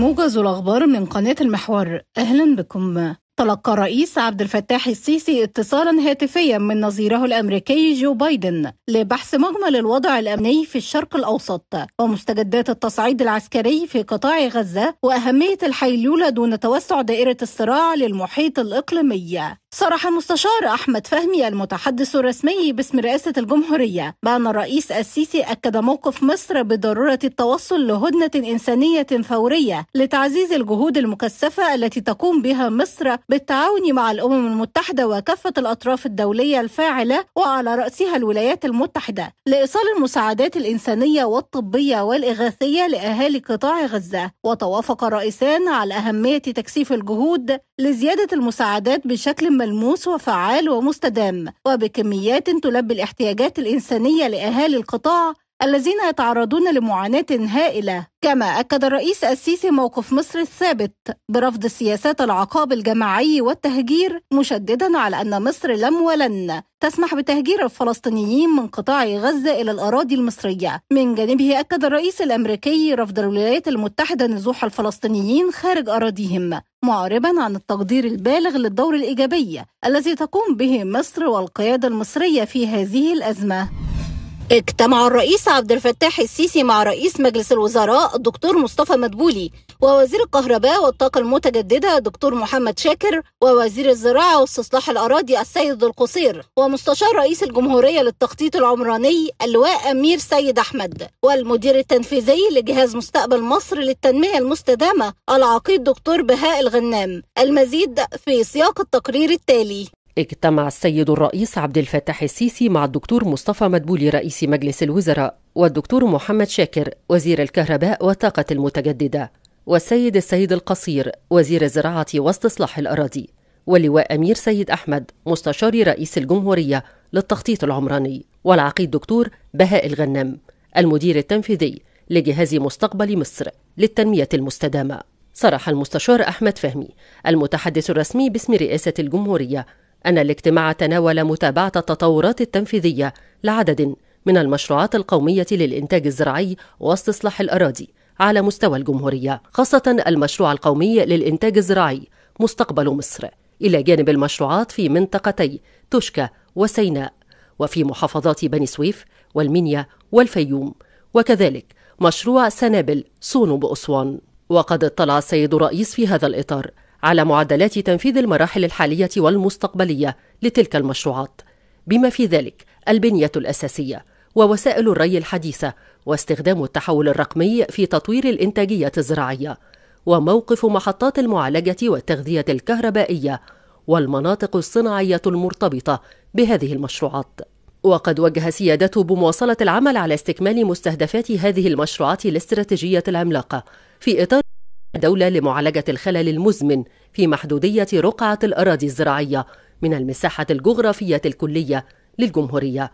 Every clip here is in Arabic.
موجز الأخبار من قناة المحور أهلا بكم تلقى الرئيس عبد الفتاح السيسي اتصالا هاتفيا من نظيره الامريكي جو بايدن لبحث مجمل الوضع الامني في الشرق الاوسط ومستجدات التصعيد العسكري في قطاع غزه واهميه الحيلوله دون توسع دائره الصراع للمحيط الاقليمي صرح المستشار أحمد فهمي المتحدث الرسمي باسم رئاسة الجمهورية بأن الرئيس السيسي أكد موقف مصر بضرورة التوصل لهدنة إنسانية فورية لتعزيز الجهود المكثفة التي تقوم بها مصر بالتعاون مع الأمم المتحدة وكافة الأطراف الدولية الفاعلة وعلى رأسها الولايات المتحدة لإيصال المساعدات الإنسانية والطبية والإغاثية لأهالي قطاع غزة وتوافق الرئيسان على أهمية تكثيف الجهود لزيادة المساعدات بشكل ملموس وفعال ومستدام وبكميات تلبي الاحتياجات الإنسانية لأهالي القطاع الذين يتعرضون لمعاناة هائلة كما أكد الرئيس السيسي موقف مصر الثابت برفض سياسات العقاب الجماعي والتهجير مشددا على أن مصر لم ولن تسمح بتهجير الفلسطينيين من قطاع غزة إلى الأراضي المصرية من جانبه أكد الرئيس الأمريكي رفض الولايات المتحدة نزوح الفلسطينيين خارج أراضيهم معربا عن التقدير البالغ للدور الإيجابي الذي تقوم به مصر والقيادة المصرية في هذه الأزمة اجتمع الرئيس عبد الفتاح السيسي مع رئيس مجلس الوزراء الدكتور مصطفى مدبولي ووزير الكهرباء والطاقة المتجددة دكتور محمد شاكر ووزير الزراعة واستصلاح الأراضي السيد القصير ومستشار رئيس الجمهورية للتخطيط العمراني اللواء أمير سيد أحمد والمدير التنفيذي لجهاز مستقبل مصر للتنمية المستدامة العقيد دكتور بهاء الغنام المزيد في سياق التقرير التالي اجتمع السيد الرئيس عبد الفتاح السيسي مع الدكتور مصطفى مدبولي رئيس مجلس الوزراء والدكتور محمد شاكر وزير الكهرباء والطاقة المتجددة والسيد السيد القصير وزير الزراعة واستصلاح الأراضي واللواء أمير سيد أحمد مستشار رئيس الجمهورية للتخطيط العمراني والعقيد دكتور بهاء الغنام المدير التنفيذي لجهاز مستقبل مصر للتنمية المستدامة صرح المستشار أحمد فهمي المتحدث الرسمي باسم رئاسة الجمهورية أن الاجتماع تناول متابعة التطورات التنفيذية لعدد من المشروعات القومية للإنتاج الزراعي واستصلاح الأراضي على مستوى الجمهورية، خاصة المشروع القومي للإنتاج الزراعي مستقبل مصر، إلى جانب المشروعات في منطقتي تشكى وسيناء، وفي محافظات بني سويف والمنيا والفيوم، وكذلك مشروع سنابل صون بأسوان. وقد اطلع السيد الرئيس في هذا الإطار على معدلات تنفيذ المراحل الحالية والمستقبلية لتلك المشروعات بما في ذلك البنية الأساسية ووسائل الري الحديثة واستخدام التحول الرقمي في تطوير الإنتاجية الزراعية وموقف محطات المعالجة والتغذية الكهربائية والمناطق الصناعية المرتبطة بهذه المشروعات وقد وجه سيادته بمواصلة العمل على استكمال مستهدفات هذه المشروعات الاستراتيجية العملاقة في إطار الدولة لمعالجة الخلل المزمن في محدودية رقعة الأراضي الزراعية من المساحة الجغرافية الكلية للجمهورية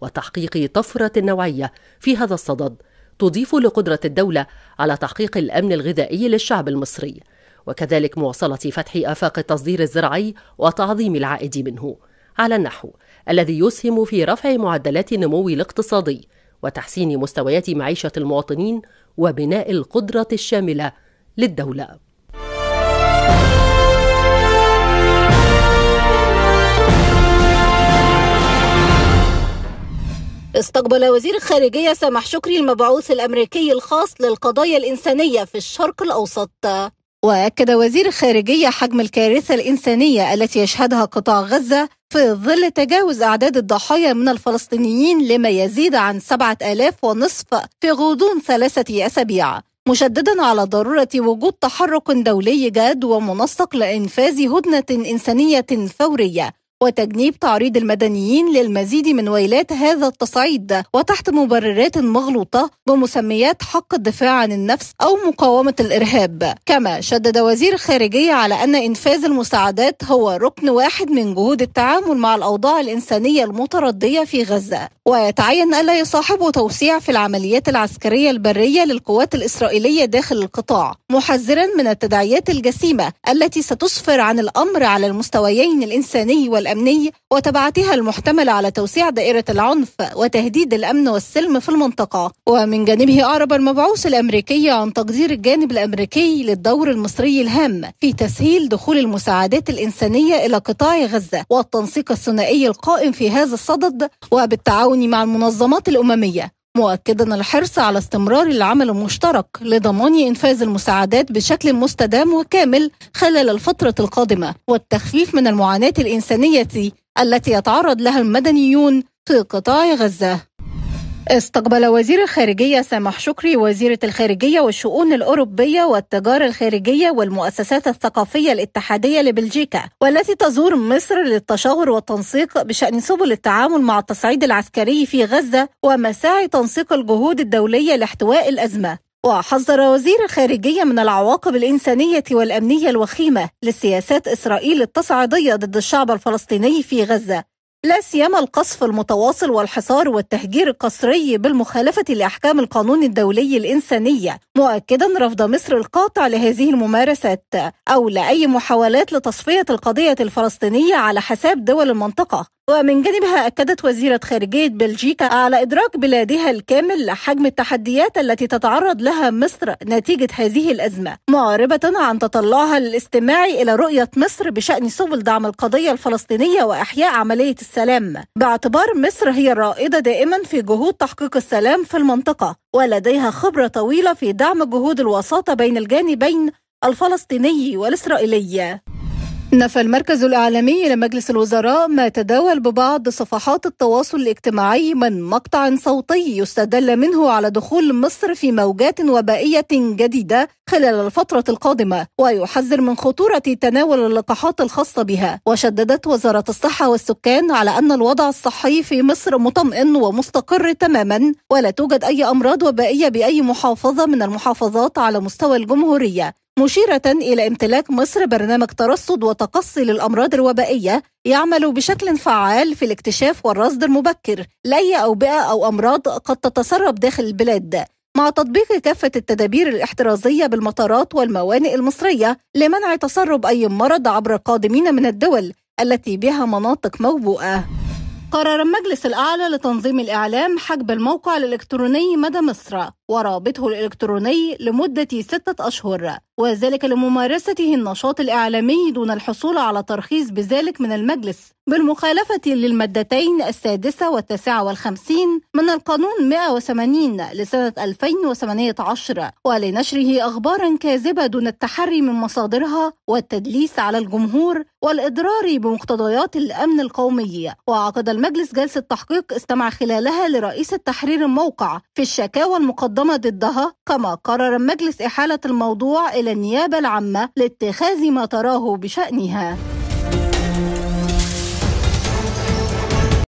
وتحقيق طفرة نوعية في هذا الصدد تضيف لقدرة الدولة على تحقيق الأمن الغذائي للشعب المصري وكذلك مواصلة فتح آفاق التصدير الزراعي وتعظيم العائد منه على النحو الذي يسهم في رفع معدلات النمو الاقتصادي وتحسين مستويات معيشة المواطنين وبناء القدرة الشاملة للدولة استقبل وزير الخارجية سامح شكري المبعوث الأمريكي الخاص للقضايا الإنسانية في الشرق الأوسط وأكد وزير الخارجية حجم الكارثة الإنسانية التي يشهدها قطاع غزة في ظل تجاوز أعداد الضحايا من الفلسطينيين لما يزيد عن سبعة آلاف ونصف في غضون ثلاثة أسابيع مشددا على ضروره وجود تحرك دولي جاد ومنسق لانفاذ هدنه انسانيه فوريه وتجنيب تعريض المدنيين للمزيد من ويلات هذا التصعيد وتحت مبررات مغلوطة بمسميات حق الدفاع عن النفس أو مقاومة الإرهاب كما شدد وزير الخارجية على أن إنفاذ المساعدات هو ركن واحد من جهود التعامل مع الأوضاع الإنسانية المتردية في غزة ويتعين ألا يصاحبه توسيع في العمليات العسكرية البرية للقوات الإسرائيلية داخل القطاع محذرا من التداعيات الجسيمة التي ستسفر عن الأمر على المستويين الإنساني وال الأمني وتبعاتها المحتملة على توسيع دائرة العنف وتهديد الأمن والسلم في المنطقة ومن جانبه أعرب المبعوث الأمريكي عن تقدير الجانب الأمريكي للدور المصري الهام في تسهيل دخول المساعدات الإنسانية إلى قطاع غزة والتنسيق الثنائي القائم في هذا الصدد وبالتعاون مع المنظمات الأممية مؤكدا الحرص على استمرار العمل المشترك لضمان انفاذ المساعدات بشكل مستدام وكامل خلال الفتره القادمه والتخفيف من المعاناه الانسانيه التي يتعرض لها المدنيون في قطاع غزه استقبل وزير الخارجية سامح شكري وزيرة الخارجية والشؤون الأوروبية والتجارة الخارجية والمؤسسات الثقافية الاتحادية لبلجيكا والتي تزور مصر للتشاور والتنسيق بشأن سبل التعامل مع التصعيد العسكري في غزة ومساعي تنسيق الجهود الدولية لاحتواء الأزمة وحذر وزير الخارجية من العواقب الإنسانية والأمنية الوخيمة لسياسات إسرائيل التصعيدية ضد الشعب الفلسطيني في غزة لا سيما القصف المتواصل والحصار والتهجير القسري بالمخالفة لأحكام القانون الدولي الإنسانية مؤكدا رفض مصر القاطع لهذه الممارسات أو لأي محاولات لتصفية القضية الفلسطينية على حساب دول المنطقة ومن جانبها أكدت وزيرة خارجية بلجيكا على إدراك بلادها الكامل لحجم التحديات التي تتعرض لها مصر نتيجة هذه الأزمة معربة عن تطلعها للاستماع إلى رؤية مصر بشأن سبل دعم القضية الفلسطينية وإحياء عملية السلام باعتبار مصر هي الرائدة دائما في جهود تحقيق السلام في المنطقة ولديها خبرة طويلة في دعم جهود الوساطة بين الجانبين الفلسطيني والإسرائيلي نفى المركز الإعلامي لمجلس الوزراء ما تداول ببعض صفحات التواصل الاجتماعي من مقطع صوتي يستدل منه على دخول مصر في موجات وبائية جديدة خلال الفترة القادمة ويحذر من خطورة تناول اللقاحات الخاصة بها وشددت وزارة الصحة والسكان على أن الوضع الصحي في مصر مطمئن ومستقر تماما ولا توجد أي أمراض وبائية بأي محافظة من المحافظات على مستوى الجمهورية مشيرة إلى امتلاك مصر برنامج ترصد وتقصي للأمراض الوبائية يعمل بشكل فعال في الاكتشاف والرصد المبكر لأي أوبئة أو أمراض قد تتسرب داخل البلاد مع تطبيق كافة التدابير الاحترازية بالمطارات والموانئ المصرية لمنع تسرب أي مرض عبر القادمين من الدول التي بها مناطق موبوءة قرر المجلس الأعلى لتنظيم الإعلام حجب الموقع الإلكتروني مدى مصر ورابطه الإلكتروني لمدة ستة أشهر وذلك لممارسته النشاط الإعلامي دون الحصول على ترخيص بذلك من المجلس بالمخالفة للمادتين السادسة والتاسعة والخمسين من القانون 180 لسنة 2018 ولنشره أخبارا كاذبة دون التحري من مصادرها والتدليس على الجمهور والإضرار بمقتضيات الأمن القومي وعقد المجلس جلسة تحقيق استمع خلالها لرئيس التحرير الموقع في الشكاوى المقدمة المقدمة ضدها كما قرر مجلس إحالة الموضوع إلى النيابة العامة لاتخاذ ما تراه بشأنها